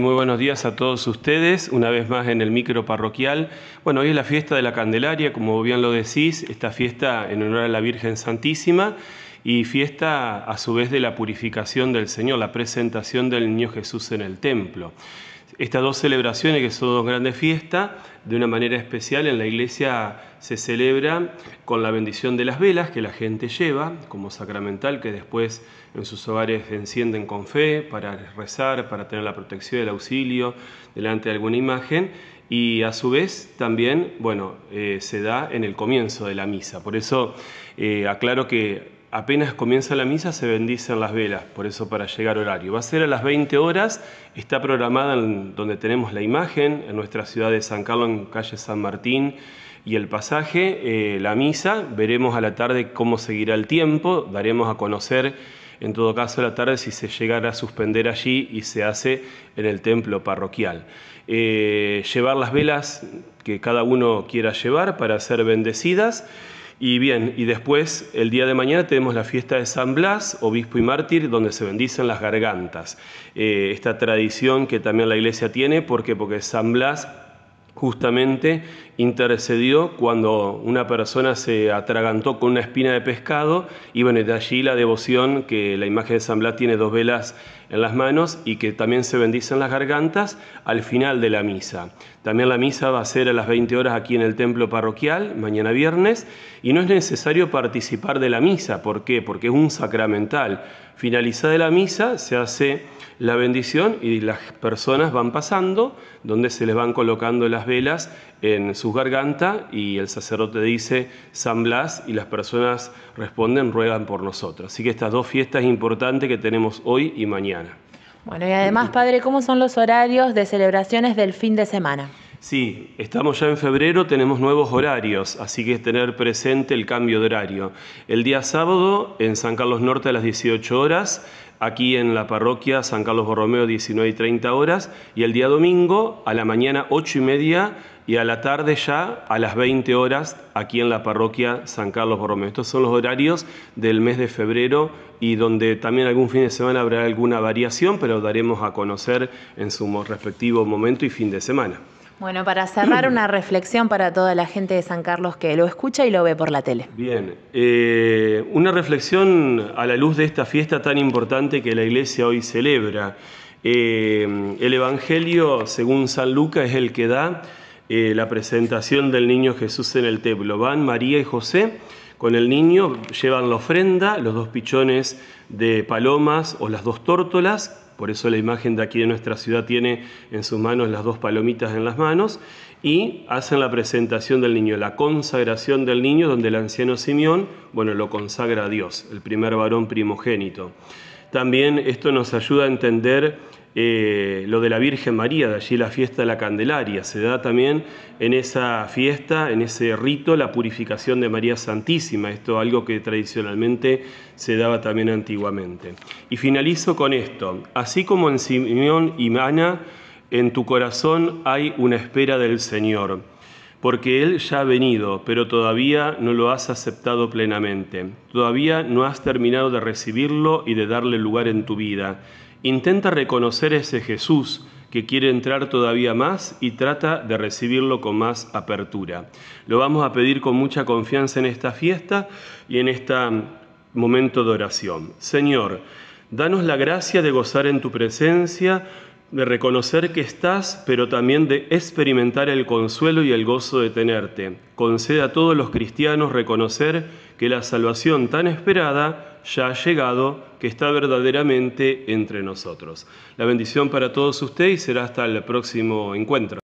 Muy buenos días a todos ustedes, una vez más en el micro parroquial. Bueno, hoy es la fiesta de la Candelaria, como bien lo decís, esta fiesta en honor a la Virgen Santísima y fiesta a su vez de la purificación del Señor, la presentación del Niño Jesús en el templo. Estas dos celebraciones, que son dos grandes fiestas, de una manera especial en la iglesia se celebra con la bendición de las velas que la gente lleva como sacramental, que después en sus hogares encienden con fe para rezar, para tener la protección, y el auxilio delante de alguna imagen. Y a su vez también, bueno, eh, se da en el comienzo de la misa. Por eso eh, aclaro que apenas comienza la misa se bendicen las velas, por eso para llegar horario. Va a ser a las 20 horas, está programada en donde tenemos la imagen, en nuestra ciudad de San Carlos, en calle San Martín y el pasaje, eh, la misa, veremos a la tarde cómo seguirá el tiempo, daremos a conocer en todo caso a la tarde si se llegará a suspender allí y se hace en el templo parroquial. Eh, llevar las velas que cada uno quiera llevar para ser bendecidas. Y bien, y después el día de mañana tenemos la fiesta de San Blas, obispo y mártir, donde se bendicen las gargantas. Eh, esta tradición que también la iglesia tiene, ¿por qué? Porque San Blas justamente intercedió cuando una persona se atragantó con una espina de pescado y bueno, de allí la devoción que la imagen de San Blas tiene dos velas en las manos y que también se bendicen las gargantas al final de la misa. También la misa va a ser a las 20 horas aquí en el templo parroquial, mañana viernes, y no es necesario participar de la misa, ¿por qué? Porque es un sacramental. Finalizada la misa se hace la bendición y las personas van pasando, donde se les van colocando las velas en su garganta y el sacerdote dice San Blas y las personas responden, ruegan por nosotros. Así que estas dos fiestas importantes que tenemos hoy y mañana. Bueno, y además, padre, ¿cómo son los horarios de celebraciones del fin de semana? Sí, estamos ya en febrero, tenemos nuevos horarios, así que es tener presente el cambio de horario. El día sábado en San Carlos Norte a las 18 horas, aquí en la parroquia San Carlos Borromeo 19 y 30 horas y el día domingo a la mañana 8 y media y a la tarde ya a las 20 horas aquí en la parroquia San Carlos Borromeo. Estos son los horarios del mes de febrero y donde también algún fin de semana habrá alguna variación, pero daremos a conocer en su respectivo momento y fin de semana. Bueno, para cerrar una reflexión para toda la gente de San Carlos que lo escucha y lo ve por la tele. Bien, eh, una reflexión a la luz de esta fiesta tan importante que la iglesia hoy celebra. Eh, el Evangelio, según San Lucas, es el que da eh, la presentación del niño Jesús en el templo. Van María y José con el niño, llevan la ofrenda, los dos pichones de palomas o las dos tórtolas, por eso la imagen de aquí de nuestra ciudad tiene en sus manos las dos palomitas en las manos, y hacen la presentación del niño, la consagración del niño, donde el anciano Simeón, bueno, lo consagra a Dios, el primer varón primogénito. También esto nos ayuda a entender eh, lo de la Virgen María, de allí la fiesta de la Candelaria. Se da también en esa fiesta, en ese rito, la purificación de María Santísima. Esto algo que tradicionalmente se daba también antiguamente. Y finalizo con esto. Así como en Simeón y Mana, en tu corazón hay una espera del Señor porque Él ya ha venido, pero todavía no lo has aceptado plenamente. Todavía no has terminado de recibirlo y de darle lugar en tu vida. Intenta reconocer ese Jesús que quiere entrar todavía más y trata de recibirlo con más apertura. Lo vamos a pedir con mucha confianza en esta fiesta y en este momento de oración. Señor, danos la gracia de gozar en tu presencia de reconocer que estás, pero también de experimentar el consuelo y el gozo de tenerte. Concede a todos los cristianos reconocer que la salvación tan esperada ya ha llegado, que está verdaderamente entre nosotros. La bendición para todos ustedes será hasta el próximo encuentro.